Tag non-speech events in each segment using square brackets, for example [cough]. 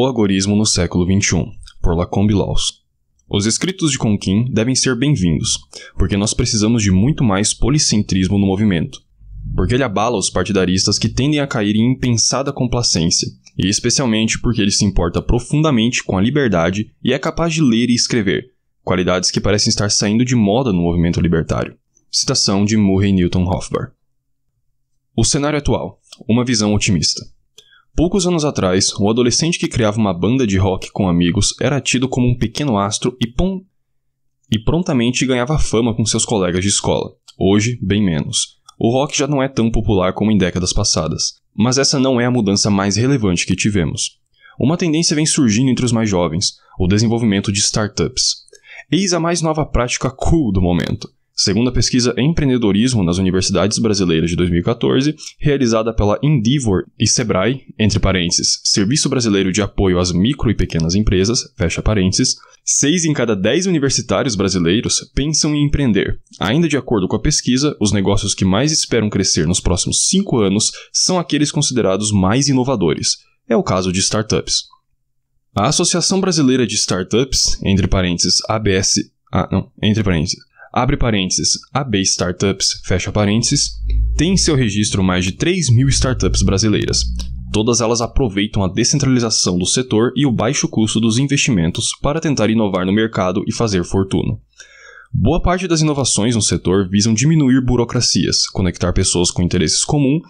O agorismo no século XXI, por Lacombe Laws. Os escritos de Conquim devem ser bem-vindos, porque nós precisamos de muito mais policentrismo no movimento, porque ele abala os partidaristas que tendem a cair em impensada complacência, e especialmente porque ele se importa profundamente com a liberdade e é capaz de ler e escrever, qualidades que parecem estar saindo de moda no movimento libertário. Citação de Murray Newton Rothbard. O cenário atual, uma visão otimista. Poucos anos atrás, o adolescente que criava uma banda de rock com amigos era tido como um pequeno astro e, e prontamente ganhava fama com seus colegas de escola. Hoje, bem menos. O rock já não é tão popular como em décadas passadas, mas essa não é a mudança mais relevante que tivemos. Uma tendência vem surgindo entre os mais jovens, o desenvolvimento de startups. Eis a mais nova prática cool do momento segundo a pesquisa Empreendedorismo nas Universidades Brasileiras de 2014, realizada pela Indivor e Sebrae, entre parênteses, Serviço Brasileiro de Apoio às Micro e Pequenas Empresas, fecha parênteses, 6 em cada 10 universitários brasileiros pensam em empreender. Ainda de acordo com a pesquisa, os negócios que mais esperam crescer nos próximos 5 anos são aqueles considerados mais inovadores. É o caso de startups. A Associação Brasileira de Startups, entre parênteses, ABS, ah, não, entre parênteses, abre parênteses, a Startups, fecha parênteses, tem em seu registro mais de 3 mil startups brasileiras. Todas elas aproveitam a descentralização do setor e o baixo custo dos investimentos para tentar inovar no mercado e fazer fortuna. Boa parte das inovações no setor visam diminuir burocracias, conectar pessoas com interesses comuns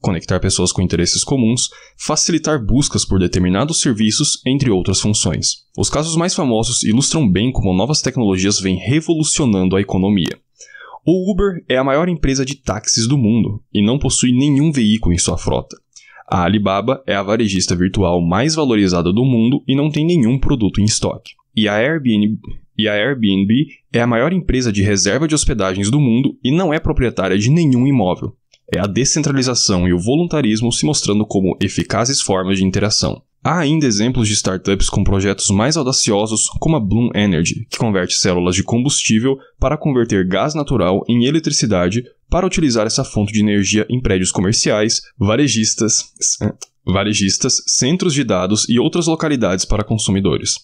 conectar pessoas com interesses comuns, facilitar buscas por determinados serviços, entre outras funções. Os casos mais famosos ilustram bem como novas tecnologias vêm revolucionando a economia. O Uber é a maior empresa de táxis do mundo e não possui nenhum veículo em sua frota. A Alibaba é a varejista virtual mais valorizada do mundo e não tem nenhum produto em estoque. E a Airbnb, e a Airbnb é a maior empresa de reserva de hospedagens do mundo e não é proprietária de nenhum imóvel é a descentralização e o voluntarismo se mostrando como eficazes formas de interação. Há ainda exemplos de startups com projetos mais audaciosos, como a Bloom Energy, que converte células de combustível para converter gás natural em eletricidade para utilizar essa fonte de energia em prédios comerciais, varejistas, varejistas, centros de dados e outras localidades para consumidores.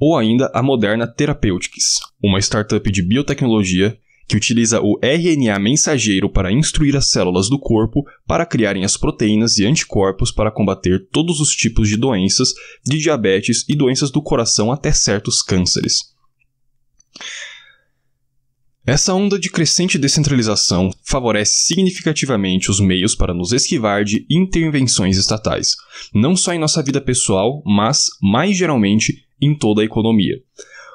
Ou ainda a Moderna Therapeutics, uma startup de biotecnologia que utiliza o RNA mensageiro para instruir as células do corpo para criarem as proteínas e anticorpos para combater todos os tipos de doenças, de diabetes e doenças do coração até certos cânceres. Essa onda de crescente descentralização favorece significativamente os meios para nos esquivar de intervenções estatais, não só em nossa vida pessoal, mas, mais geralmente, em toda a economia.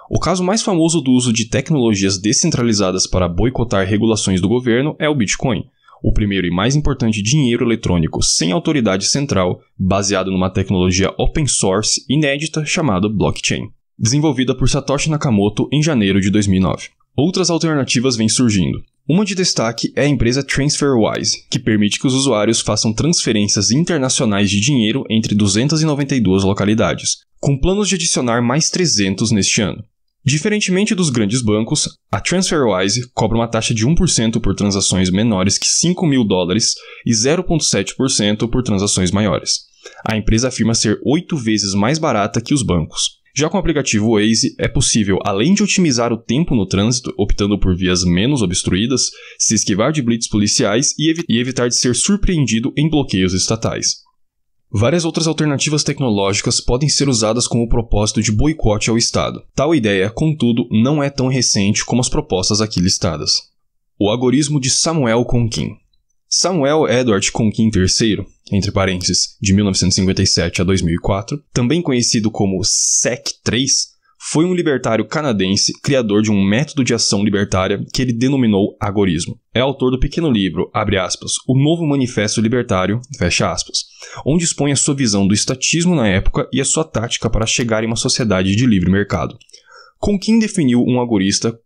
O caso mais famoso do uso de tecnologias descentralizadas para boicotar regulações do governo é o Bitcoin, o primeiro e mais importante dinheiro eletrônico sem autoridade central, baseado numa tecnologia open source inédita chamada blockchain, desenvolvida por Satoshi Nakamoto em janeiro de 2009. Outras alternativas vêm surgindo. Uma de destaque é a empresa TransferWise, que permite que os usuários façam transferências internacionais de dinheiro entre 292 localidades, com planos de adicionar mais 300 neste ano. Diferentemente dos grandes bancos, a TransferWise cobra uma taxa de 1% por transações menores que 5 mil dólares e 0,7% por transações maiores. A empresa afirma ser 8 vezes mais barata que os bancos. Já com o aplicativo Waze, é possível, além de otimizar o tempo no trânsito, optando por vias menos obstruídas, se esquivar de blitz policiais e, evi e evitar de ser surpreendido em bloqueios estatais. Várias outras alternativas tecnológicas podem ser usadas com o propósito de boicote ao Estado. Tal ideia, contudo, não é tão recente como as propostas aqui listadas. O algoritmo de Samuel Conkin. Samuel Edward Conkin III, entre parênteses, de 1957 a 2004, também conhecido como SEC 3, foi um libertário canadense, criador de um método de ação libertária que ele denominou agorismo. É autor do pequeno livro, aspas, O Novo Manifesto Libertário, aspas, onde expõe a sua visão do estatismo na época e a sua tática para chegar em uma sociedade de livre mercado. Com quem definiu um agorista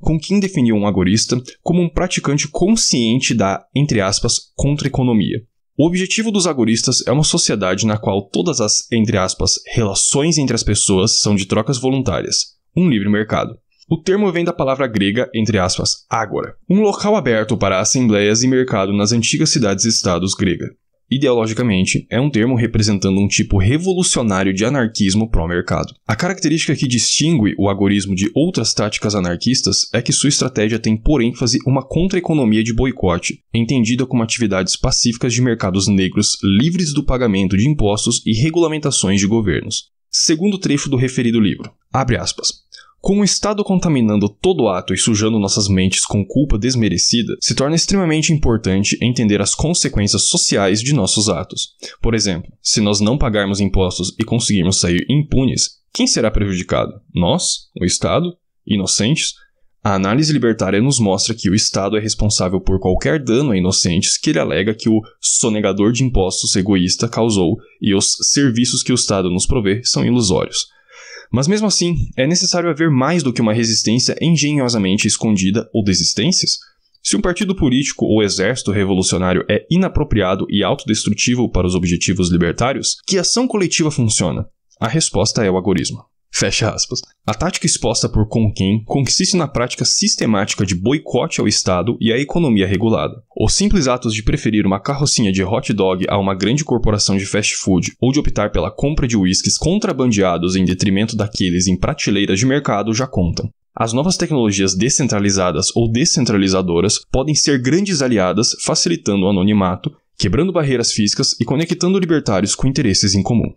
com quem definiu um agorista como um praticante consciente da, entre aspas, contra-economia. O objetivo dos agoristas é uma sociedade na qual todas as, entre aspas, relações entre as pessoas são de trocas voluntárias, um livre mercado. O termo vem da palavra grega, entre aspas, ágora, um local aberto para assembleias e mercado nas antigas cidades-estados grega. Ideologicamente, é um termo representando um tipo revolucionário de anarquismo pró-mercado. A característica que distingue o agorismo de outras táticas anarquistas é que sua estratégia tem por ênfase uma contra-economia de boicote, entendida como atividades pacíficas de mercados negros livres do pagamento de impostos e regulamentações de governos. Segundo trecho do referido livro. Abre aspas. Com o Estado contaminando todo ato e sujando nossas mentes com culpa desmerecida, se torna extremamente importante entender as consequências sociais de nossos atos. Por exemplo, se nós não pagarmos impostos e conseguirmos sair impunes, quem será prejudicado? Nós? O Estado? Inocentes? A análise libertária nos mostra que o Estado é responsável por qualquer dano a inocentes que ele alega que o sonegador de impostos egoísta causou e os serviços que o Estado nos provê são ilusórios. Mas mesmo assim, é necessário haver mais do que uma resistência engenhosamente escondida ou desistências? Se um partido político ou exército revolucionário é inapropriado e autodestrutivo para os objetivos libertários, que ação coletiva funciona? A resposta é o agorismo. Fecha aspas. A tática exposta por Konkin consiste na prática sistemática de boicote ao Estado e à economia regulada. Os simples atos de preferir uma carrocinha de hot dog a uma grande corporação de fast food ou de optar pela compra de uísques contrabandeados em detrimento daqueles em prateleiras de mercado já contam. As novas tecnologias descentralizadas ou descentralizadoras podem ser grandes aliadas, facilitando o anonimato, quebrando barreiras físicas e conectando libertários com interesses em comum.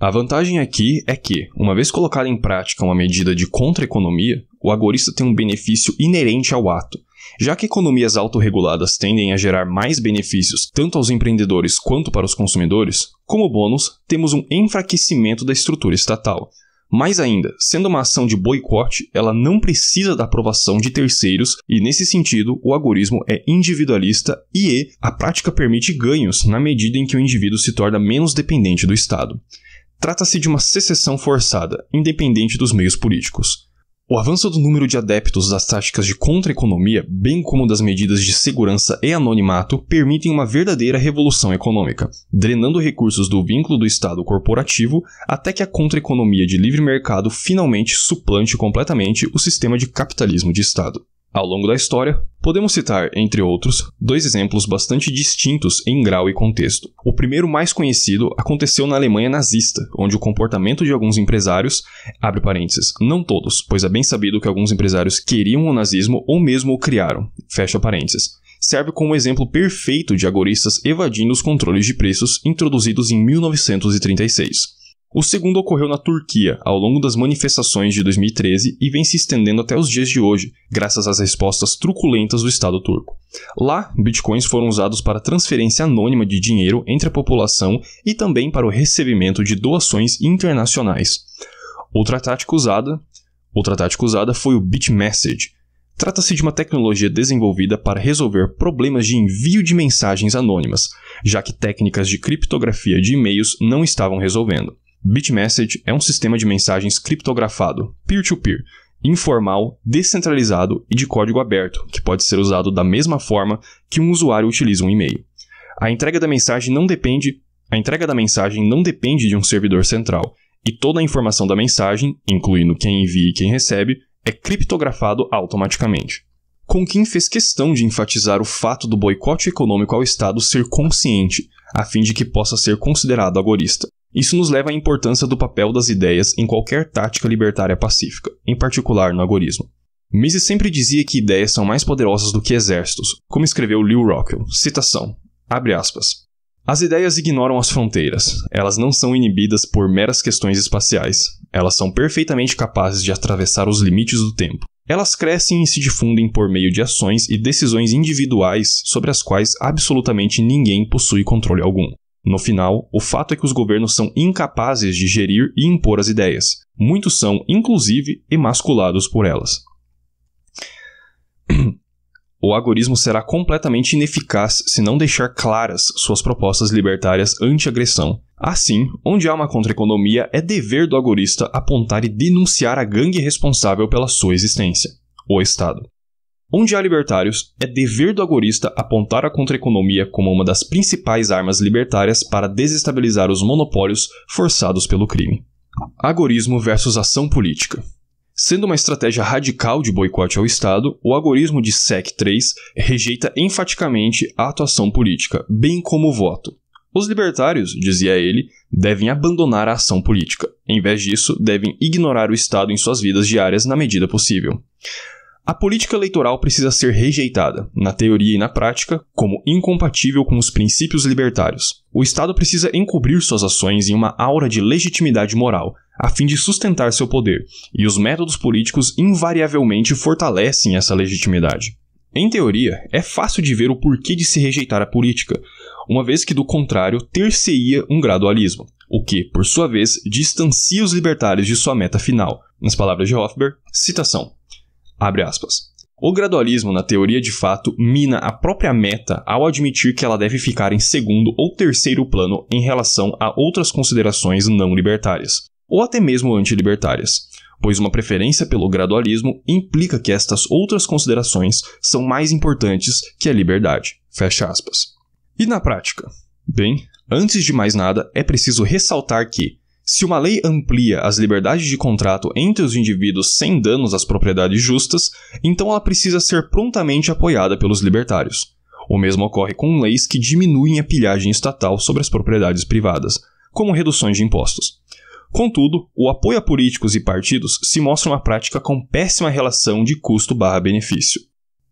A vantagem aqui é que, uma vez colocada em prática uma medida de contra-economia, o agorista tem um benefício inerente ao ato. Já que economias autorreguladas tendem a gerar mais benefícios tanto aos empreendedores quanto para os consumidores, como bônus, temos um enfraquecimento da estrutura estatal. Mais ainda, sendo uma ação de boicote, ela não precisa da aprovação de terceiros e, nesse sentido, o agorismo é individualista e a prática permite ganhos na medida em que o indivíduo se torna menos dependente do Estado. Trata-se de uma secessão forçada, independente dos meios políticos. O avanço do número de adeptos das táticas de contra-economia, bem como das medidas de segurança e anonimato, permitem uma verdadeira revolução econômica, drenando recursos do vínculo do Estado corporativo até que a contra-economia de livre mercado finalmente suplante completamente o sistema de capitalismo de Estado. Ao longo da história, podemos citar, entre outros, dois exemplos bastante distintos em grau e contexto. O primeiro mais conhecido aconteceu na Alemanha nazista, onde o comportamento de alguns empresários, abre parênteses, não todos, pois é bem sabido que alguns empresários queriam o nazismo ou mesmo o criaram, fecha parênteses, serve como exemplo perfeito de agoristas evadindo os controles de preços introduzidos em 1936. O segundo ocorreu na Turquia, ao longo das manifestações de 2013 e vem se estendendo até os dias de hoje, graças às respostas truculentas do Estado turco. Lá, bitcoins foram usados para transferência anônima de dinheiro entre a população e também para o recebimento de doações internacionais. Outra tática usada, outra tática usada foi o Bitmessage. Trata-se de uma tecnologia desenvolvida para resolver problemas de envio de mensagens anônimas, já que técnicas de criptografia de e-mails não estavam resolvendo. Bitmessage é um sistema de mensagens criptografado, peer-to-peer, informal, descentralizado e de código aberto, que pode ser usado da mesma forma que um usuário utiliza um e-mail. A entrega da mensagem não depende, a entrega da mensagem não depende de um servidor central, e toda a informação da mensagem, incluindo quem envia e quem recebe, é criptografado automaticamente. Conkin fez questão de enfatizar o fato do boicote econômico ao Estado ser consciente, a fim de que possa ser considerado agorista. Isso nos leva à importância do papel das ideias em qualquer tática libertária pacífica, em particular no agorismo. Mises sempre dizia que ideias são mais poderosas do que exércitos, como escreveu Lew Rockwell. Citação. Abre aspas. As ideias ignoram as fronteiras. Elas não são inibidas por meras questões espaciais. Elas são perfeitamente capazes de atravessar os limites do tempo. Elas crescem e se difundem por meio de ações e decisões individuais sobre as quais absolutamente ninguém possui controle algum. No final, o fato é que os governos são incapazes de gerir e impor as ideias. Muitos são, inclusive, emasculados por elas. [clears throat] O agorismo será completamente ineficaz se não deixar claras suas propostas libertárias anti-agressão. Assim, onde há uma contra-economia, é dever do agorista apontar e denunciar a gangue responsável pela sua existência, o Estado. Onde há libertários, é dever do agorista apontar a contraeconomia como uma das principais armas libertárias para desestabilizar os monopólios forçados pelo crime. Agorismo versus ação política. Sendo uma estratégia radical de boicote ao Estado, o agorismo de SEC 3 rejeita enfaticamente a atuação política, bem como o voto. Os libertários, dizia ele, devem abandonar a ação política. Em vez disso, devem ignorar o Estado em suas vidas diárias na medida possível. A política eleitoral precisa ser rejeitada, na teoria e na prática, como incompatível com os princípios libertários. O Estado precisa encobrir suas ações em uma aura de legitimidade moral, a fim de sustentar seu poder, e os métodos políticos invariavelmente fortalecem essa legitimidade. Em teoria, é fácil de ver o porquê de se rejeitar a política, uma vez que, do contrário, ter-se-ia um gradualismo, o que, por sua vez, distancia os libertários de sua meta final. Nas palavras de Hofbauer, citação. Abre aspas. O gradualismo na teoria de fato mina a própria meta ao admitir que ela deve ficar em segundo ou terceiro plano em relação a outras considerações não libertárias, ou até mesmo antilibertárias, pois uma preferência pelo gradualismo implica que estas outras considerações são mais importantes que a liberdade. Fecha aspas. E na prática? Bem, antes de mais nada, é preciso ressaltar que, se uma lei amplia as liberdades de contrato entre os indivíduos sem danos às propriedades justas, então ela precisa ser prontamente apoiada pelos libertários. O mesmo ocorre com leis que diminuem a pilhagem estatal sobre as propriedades privadas, como reduções de impostos. Contudo, o apoio a políticos e partidos se mostra uma prática com péssima relação de custo/benefício.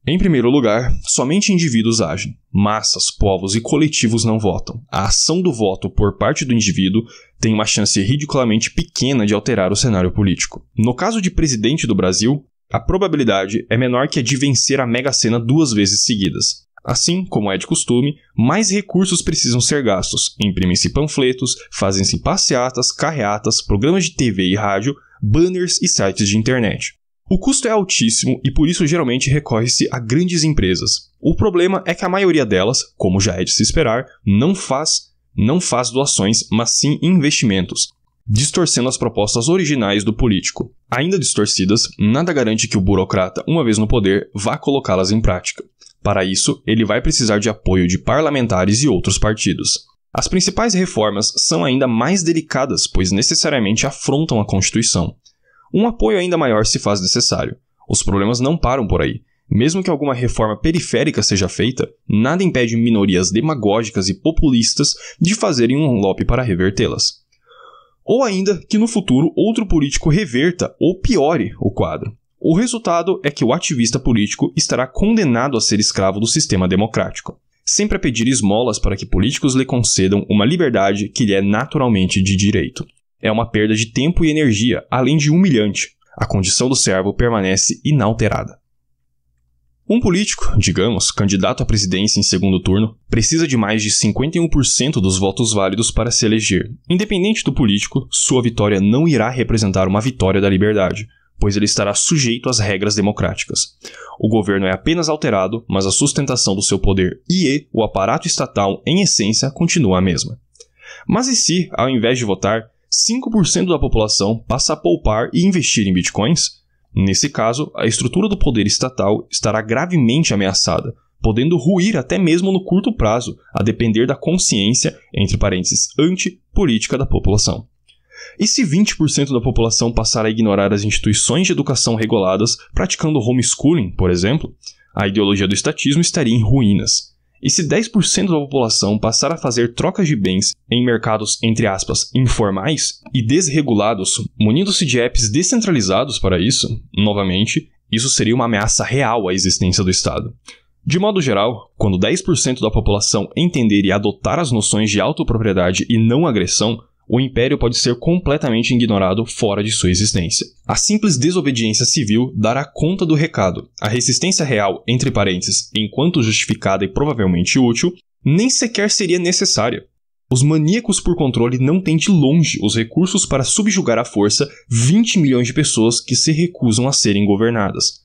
Em primeiro lugar, somente indivíduos agem. Massas, povos e coletivos não votam. A ação do voto por parte do indivíduo tem uma chance ridiculamente pequena de alterar o cenário político. No caso de presidente do Brasil, a probabilidade é menor que a de vencer a Mega Sena duas vezes seguidas. Assim, como é de costume, mais recursos precisam ser gastos. Imprimem-se panfletos, fazem-se passeatas, carreatas, programas de TV e rádio, banners e sites de internet. O custo é altíssimo e por isso geralmente recorre-se a grandes empresas. O problema é que a maioria delas, como já é de se esperar, não faz não faz doações, mas sim investimentos, distorcendo as propostas originais do político. Ainda distorcidas, nada garante que o burocrata, uma vez no poder, vá colocá-las em prática. Para isso, ele vai precisar de apoio de parlamentares e outros partidos. As principais reformas são ainda mais delicadas, pois necessariamente afrontam a Constituição. Um apoio ainda maior se faz necessário. Os problemas não param por aí. Mesmo que alguma reforma periférica seja feita, nada impede minorias demagógicas e populistas de fazerem um lobby para revertê-las. Ou ainda que no futuro outro político reverta ou piore o quadro. O resultado é que o ativista político estará condenado a ser escravo do sistema democrático, sempre a pedir esmolas para que políticos lhe concedam uma liberdade que lhe é naturalmente de direito. É uma perda de tempo e energia, além de humilhante. A condição do servo permanece inalterada. Um político, digamos, candidato à presidência em segundo turno, precisa de mais de 51% dos votos válidos para se eleger. Independente do político, sua vitória não irá representar uma vitória da liberdade, pois ele estará sujeito às regras democráticas. O governo é apenas alterado, mas a sustentação do seu poder e o aparato estatal, em essência, continua a mesma. Mas e se, ao invés de votar, 5% da população passa a poupar e investir em bitcoins? Nesse caso, a estrutura do poder estatal estará gravemente ameaçada, podendo ruir até mesmo no curto prazo, a depender da consciência, entre parênteses, anti-política da população. E se 20% da população passar a ignorar as instituições de educação reguladas, praticando homeschooling, por exemplo, a ideologia do estatismo estaria em ruínas. E se 10% da população passar a fazer trocas de bens em mercados, entre aspas, informais e desregulados, munindo-se de apps descentralizados para isso, novamente, isso seria uma ameaça real à existência do Estado. De modo geral, quando 10% da população entender e adotar as noções de autopropriedade e não agressão, o império pode ser completamente ignorado fora de sua existência. A simples desobediência civil dará conta do recado. A resistência real, entre parênteses, enquanto justificada e provavelmente útil, nem sequer seria necessária. Os maníacos por controle não têm de longe os recursos para subjugar à força 20 milhões de pessoas que se recusam a serem governadas.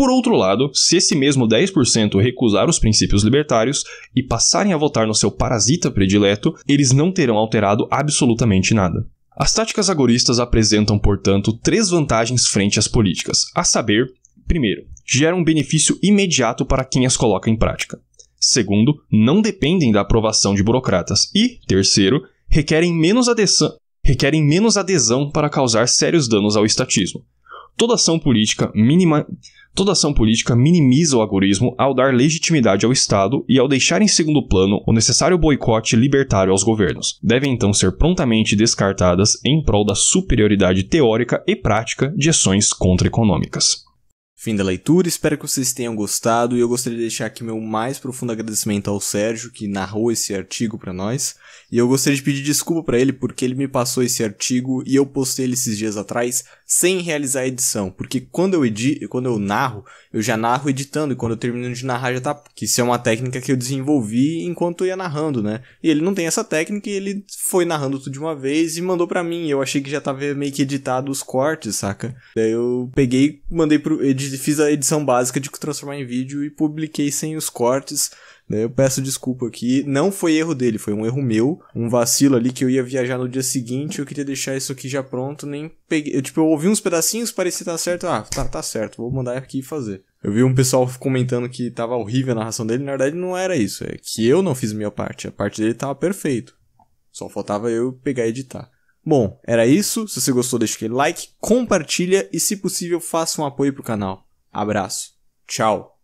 Por outro lado, se esse mesmo 10% recusar os princípios libertários e passarem a votar no seu parasita predileto, eles não terão alterado absolutamente nada. As táticas agoristas apresentam, portanto, três vantagens frente às políticas, a saber, primeiro, geram um benefício imediato para quem as coloca em prática. Segundo, não dependem da aprovação de burocratas. E, terceiro, requerem menos adesão, requerem menos adesão para causar sérios danos ao estatismo. Toda ação política minima, Toda ação política minimiza o agorismo ao dar legitimidade ao Estado e ao deixar em segundo plano o necessário boicote libertário aos governos. Devem então ser prontamente descartadas em prol da superioridade teórica e prática de ações contra-econômicas. Fim da leitura, espero que vocês tenham gostado e eu gostaria de deixar aqui meu mais profundo agradecimento ao Sérgio que narrou esse artigo para nós. E eu gostaria de pedir desculpa para ele porque ele me passou esse artigo e eu postei ele esses dias atrás sem realizar a edição, porque quando eu edito, quando eu narro, eu já narro editando, e quando eu termino de narrar já tá, que isso é uma técnica que eu desenvolvi enquanto eu ia narrando, né? E ele não tem essa técnica e ele foi narrando tudo de uma vez e mandou para mim, eu achei que já tava meio que editado os cortes, saca? Daí eu peguei, mandei pro, fiz a edição básica de transformar em vídeo e publiquei sem os cortes, né, eu peço desculpa aqui. Não foi erro dele, foi um erro meu. Um vacilo ali que eu ia viajar no dia seguinte. Eu queria deixar isso aqui já pronto. Nem peguei. Eu, tipo, eu ouvi uns pedacinhos, parecia estar tá certo. Ah, tá, tá certo. Vou mandar aqui fazer. Eu vi um pessoal comentando que tava horrível a narração dele. Na verdade, não era isso. É que eu não fiz minha parte. A parte dele tava perfeito. Só faltava eu pegar e editar. Bom, era isso. Se você gostou, deixa aquele like, compartilha e, se possível, faça um apoio pro canal. Abraço. Tchau.